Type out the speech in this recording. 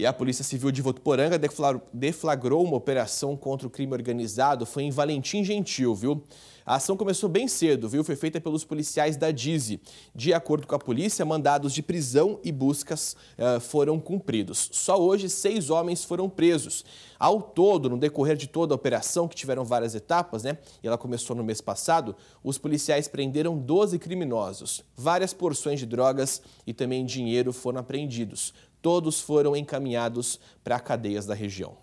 E a Polícia Civil de Votuporanga deflagrou uma operação contra o crime organizado. Foi em Valentim Gentil, viu? A ação começou bem cedo, viu? Foi feita pelos policiais da Dizi. De acordo com a polícia, mandados de prisão e buscas uh, foram cumpridos. Só hoje, seis homens foram presos. Ao todo, no decorrer de toda a operação, que tiveram várias etapas, né? E ela começou no mês passado, os policiais prenderam 12 criminosos. Várias porções de drogas e também dinheiro foram apreendidos. Todos foram encaminhados para cadeias da região.